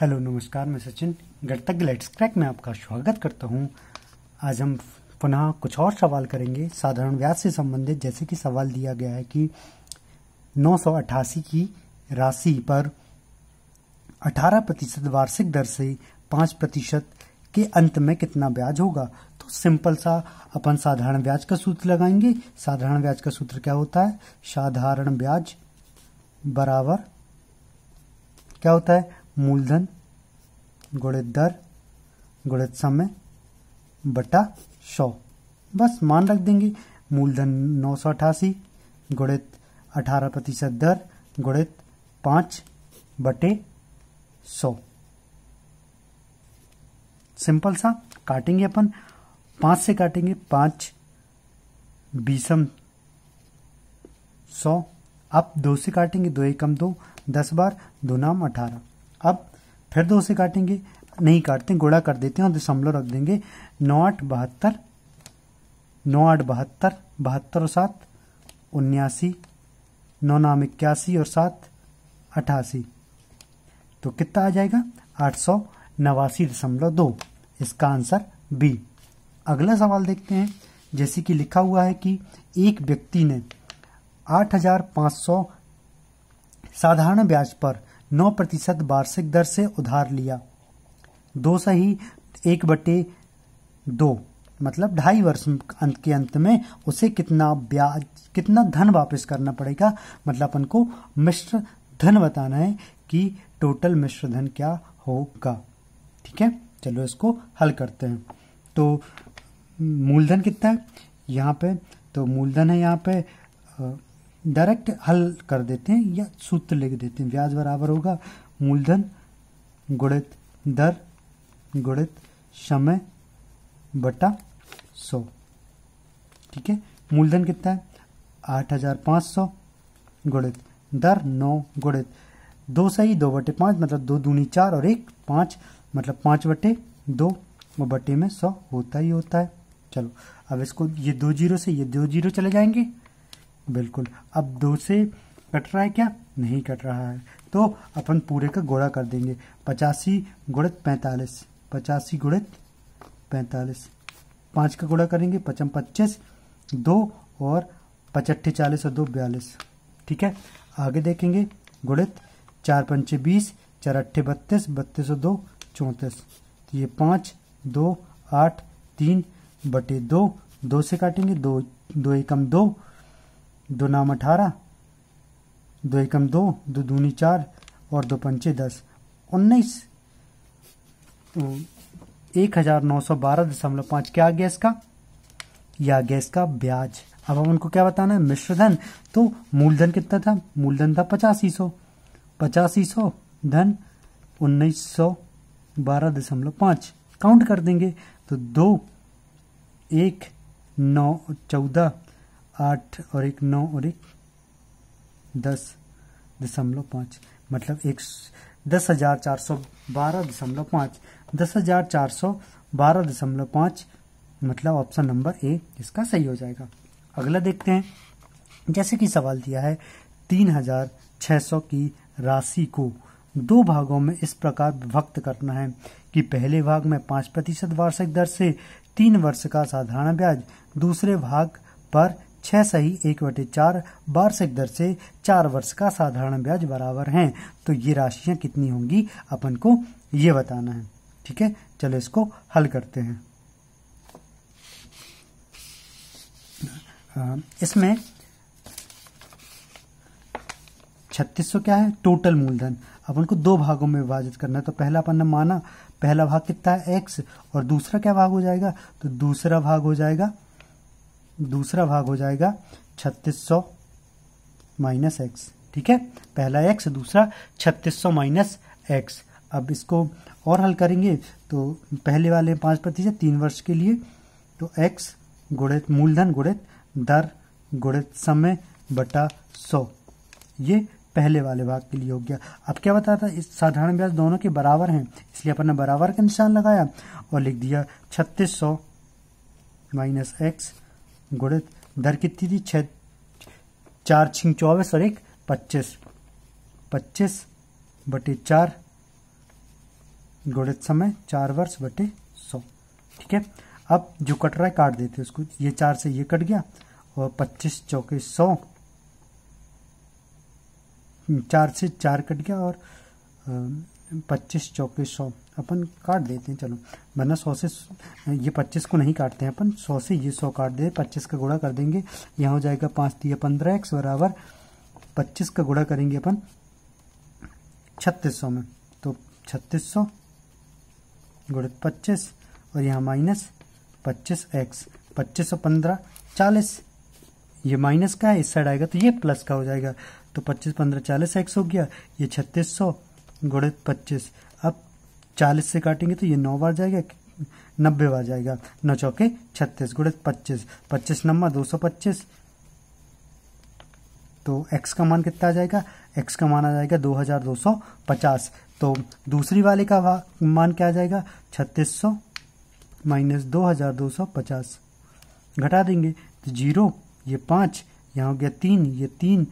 hello नमस्कार मैं Sachin गणतज्ञ let's crack में आपका स्वागत करता हूँ आज हम पुनः कुछ और सवाल करेंगे साधारण व्यास से संबंधित जैसे कि सवाल दिया गया है कि नौ की राशि पर 18 प्रतिशत वार्षिक दर से 5 प्रतिशत के अंत में कितना ब्याज होगा तो सिंपल सा अपन साधारण ब्याज का सूत्र लगाएंगे साधारण ब्याज का सूत्र क्या होता है साधारण ब्याज बराबर क्या होता है मूलधन गुणित दर गुणित समय बटा सौ बस मान रख देंगे मूलधन नौ सौ अठासी गुणित अठारह प्रतिशत दर गुणित पांच बटे सौ सिंपल सा काटेंगे अपन पांच से काटेंगे पांच बीसम सौ आप दो से काटेंगे दो एकम दो दस बार दो नाम अठारह अब फिर दो तो से काटेंगे नहीं काटते गुड़ा कर देते हैं और दशमलव रख देंगे नौ आठ बहत्तर नौ आठ बहत्तर बहत्तर और सात उन्यासी नौ नाम इक्यासी और सात अठासी तो कितना आ जाएगा आठ सौ नवासी दशमलव दो इसका आंसर बी अगला सवाल देखते हैं जैसे कि लिखा हुआ है कि एक व्यक्ति ने आठ हजार पांच सौ साधारण ब्याज पर नौ प्रतिशत वार्षिक दर से उधार लिया दो सही एक बटे दो मतलब ढाई वर्ष अंत के अंत में उसे कितना ब्याज कितना धन वापस करना पड़ेगा मतलब अपन को मिश्र धन बताना है कि टोटल मिश्र धन क्या होगा ठीक है चलो इसको हल करते हैं तो मूलधन कितना है यहाँ पे तो मूलधन है यहाँ पे डायरेक्ट हल कर देते हैं या सूत्र लिख देते हैं ब्याज बराबर होगा मूलधन गुणित दर गुणित समय बटा सौ ठीक है मूलधन कितना है आठ हजार पाँच सौ गुणित दर नौ गुणित दो सही दो बटे पाँच मतलब दो दूनी चार और एक पाँच मतलब पाँच बटे दो वो बटे में सौ होता ही होता है चलो अब इसको ये दो जीरो से ये दो जीरो चले जाएंगे बिल्कुल अब दो से कट रहा है क्या नहीं कट रहा है तो अपन पूरे का गोड़ा कर देंगे पचासी गुणित पैंतालीस पचासी गुणित पैंतालीस पाँच का गुड़ा करेंगे पचम पच्चीस दो और पचट्ठे चालीस और दो बयालीस ठीक है आगे देखेंगे गुणित चार पंचे बीस चार अट्ठे बत्तीस बत्तीस और दो चौंतीस तो ये पाँच दो आठ तीन बटे दो दो से काटेंगे दो दो एकम दो दो नाम अठारह दो एकम दो दो दूनी चार और दो पंचे दस उन्नीस तो एक हजार नौ सौ बारह दशमलव पांच क्या आ गया इसका या आ गया इसका ब्याज अब हम उनको क्या बताना है मिश्रधन तो मूलधन कितना था मूलधन था पचासी सौ पचासी सौ धन उन्नीस सौ बारह दशमलव पांच काउंट कर देंगे तो दो एक नौ चौदह आठ और एक नौ और एक दस दशमलव पाँच मतलब एक दस हजार चार सौ बारह दशमलव पाँच दस हजार चार सौ बारह दशमलव पाँच मतलब ऑप्शन नंबर ए इसका सही हो जाएगा अगला देखते हैं जैसे कि सवाल दिया है तीन हजार छः सौ की राशि को दो भागों में इस प्रकार विभक्त करना है कि पहले भाग में पाँच प्रतिशत वार्षिक दर से तीन वर्ष का साधारण ब्याज दूसरे भाग पर छह सही एक बटे चार वार्षिक दर से चार वर्ष का साधारण ब्याज बराबर है तो ये राशियां कितनी होंगी अपन को ये बताना है ठीक है चलो इसको हल करते हैं इसमें छत्तीस सौ क्या है टोटल मूलधन अपन को दो भागों में विभाजित करना है तो पहला अपन ने माना पहला भाग कितना है एक्स और दूसरा क्या भाग हो जाएगा तो दूसरा भाग हो जाएगा दूसरा भाग हो जाएगा छत्तीस सौ माइनस एक्स ठीक है पहला एक्स दूसरा छत्तीस सौ माइनस एक्स अब इसको और हल करेंगे तो पहले वाले पाँच प्रतिशत तीन वर्ष के लिए तो एक्स गुणित मूलधन गुणित दर गुणित समय बटा सौ ये पहले वाले भाग के लिए हो गया अब क्या बताया था इस साधारण ब्याज दोनों के बराबर हैं इसलिए अपन ने बराबर का निशान लगाया और लिख दिया छत्तीस सौ माइनस एक्स गुणित दर कितनी थी छः चार छिंग चौबीस और एक पच्चीस पच्चीस बटे चार गुणित समय चार वर्ष बटे सौ ठीक है अब जो कट रहा है काट देते उसको ये चार से ये कट गया और पच्चीस चौके सौ चार से चार कट गया और पच्चीस चौबीस सौ अपन काट देते हैं चलो वरना सौ से ये पच्चीस को नहीं काटते हैं अपन सौ से ये सौ काट दे पच्चीस का गुड़ा कर देंगे यहाँ हो जाएगा पाँच तीन पंद्रह एक्स बराबर पच्चीस का गुड़ा करेंगे अपन छत्तीस सौ में तो छत्तीस सौ गुड़ित पच्चीस और यहाँ माइनस पच्चीस एक्स पच्चीस सौ पंद्रह चालीस ये माइनस का है इस साइड आएगा तो ये प्लस का हो जाएगा तो पच्चीस पंद्रह चालीस एक्स हो गया ये छत्तीस सौ गुड़े पच्चीस अब चालीस से काटेंगे तो ये नौ बार जाएगा नब्बे बार जाएगा नौ चौके छत्तीस गुड़े पच्चीस पच्चीस नंबर दो सौ पच्चीस तो x का मान कितना आ जाएगा x का मान आ जाएगा दो हजार दो सौ पचास तो दूसरी वाले का मान क्या आ जाएगा छत्तीस सौ माइनस दो हजार दो सौ पचास घटा देंगे तो जीरो ये पाँच यहाँ हो गया तीन ये तीन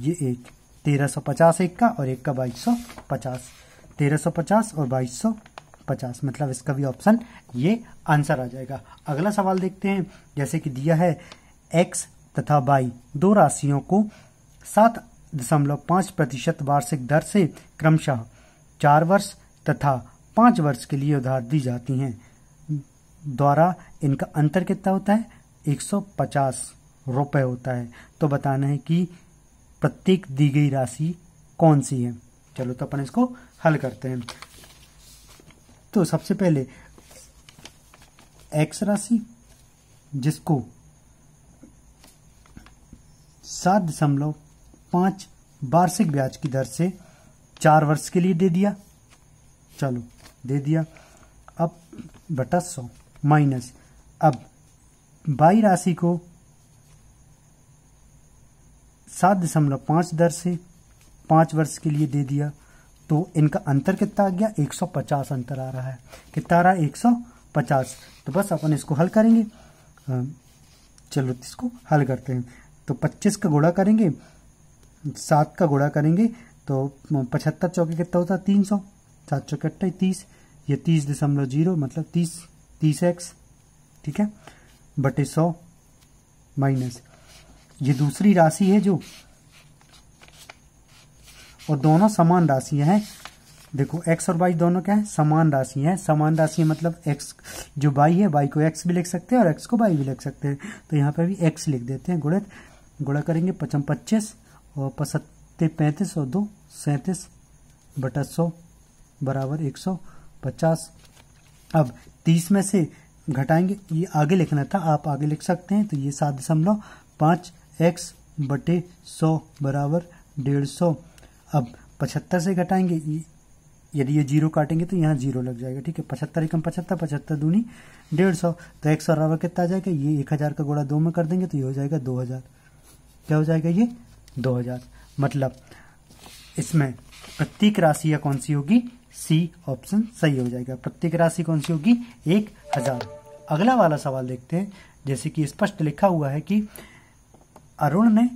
ये एक तेरह सौ पचास एक का और एक का बाईस सौ पचास तेरह सौ पचास और बाईस सौ पचास मतलब इसका भी ऑप्शन ये आंसर आ जाएगा अगला सवाल देखते हैं जैसे कि दिया है एक्स तथा वाई दो राशियों को सात दशमलव पाँच प्रतिशत वार्षिक दर से क्रमशः चार वर्ष तथा पाँच वर्ष के लिए उधार दी जाती हैं द्वारा इनका अंतर कितना होता है एक सौ पचास रुपए होता है तो बताना है कि प्रत्येक दी गई राशि कौन सी है चलो तो अपन इसको हल करते हैं तो सबसे पहले एक्स राशि जिसको सात दशमलव पांच वार्षिक ब्याज की दर से चार वर्ष के लिए दे दिया चलो दे दिया अब बटा सौ माइनस अब बाई राशि को सात दशमलव पांच दर से पांच वर्ष के लिए दे दिया तो इनका अंतर कितना आ गया 150 अंतर आ रहा है कितना आ रहा है 150 तो बस अपन इसको हल करेंगे चलो इसको हल करते हैं तो 25 का गुणा करेंगे सात का गुणा करेंगे तो पचहत्तर चौके कितना होता है तीन सौ सात चौके तीस ये तीस दशमलव जीरो मतलब तीस तीस एक्स ठीक है बटे सौ माइनस ये दूसरी राशि है जो और दोनों समान राशियां हैं देखो एक्स और y दोनों क्या है समान राशि है समान राशि मतलब एक्स जो y है y को एक्स भी लिख सकते हैं और एक्स को y भी लिख सकते हैं तो यहाँ पर भी एक्स लिख देते हैं गुणित गुणा करेंगे पचम पच्चीस और पचहत्तर पैंतीस और दो सैंतीस बटा सौ बराबर एक सौ पचास अब तीस में से घटाएंगे ये आगे लिखना था आप आगे लिख सकते हैं तो ये सात दशमलव पाँच एक्स बटे सौ बराबर डेढ़ सौ अब पचहत्तर से घटाएंगे यदि ये जीरो काटेंगे तो यहाँ जीरो लग जाएगा ठीक है पचहत्तर एकम पचहत्तर पचहत्तर दूनी डेढ़ सौ तो एक सौ बराबर कितना आ जाएगा ये एक हज़ार का गोड़ा दो में कर देंगे तो ये हो जाएगा दो हज़ार क्या हो जाएगा ये दो हज़ार मतलब इसमें प्रत्येक राशि या कौन सी होगी सी ऑप्शन सही हो जाएगा प्रत्येक राशि कौन सी होगी एक हज़ार अगला वाला सवाल देखते हैं जैसे कि स्पष्ट लिखा हुआ है कि अरुण ने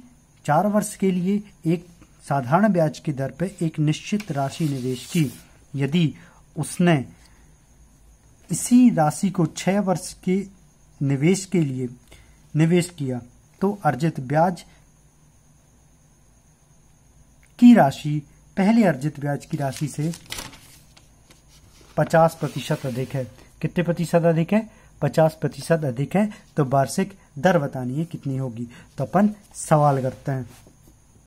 चार वर्ष के लिए एक साधारण ब्याज की दर पर एक निश्चित राशि निवेश की यदि उसने इसी राशि को छह वर्ष के निवेश के लिए निवेश किया तो अर्जित ब्याज की राशि पहले अर्जित ब्याज की राशि से पचास प्रतिशत अधिक है कितने प्रतिशत अधिक है पचास प्रतिशत अधिक है तो वार्षिक दर बतानी है कितनी होगी तो अपन सवाल करते हैं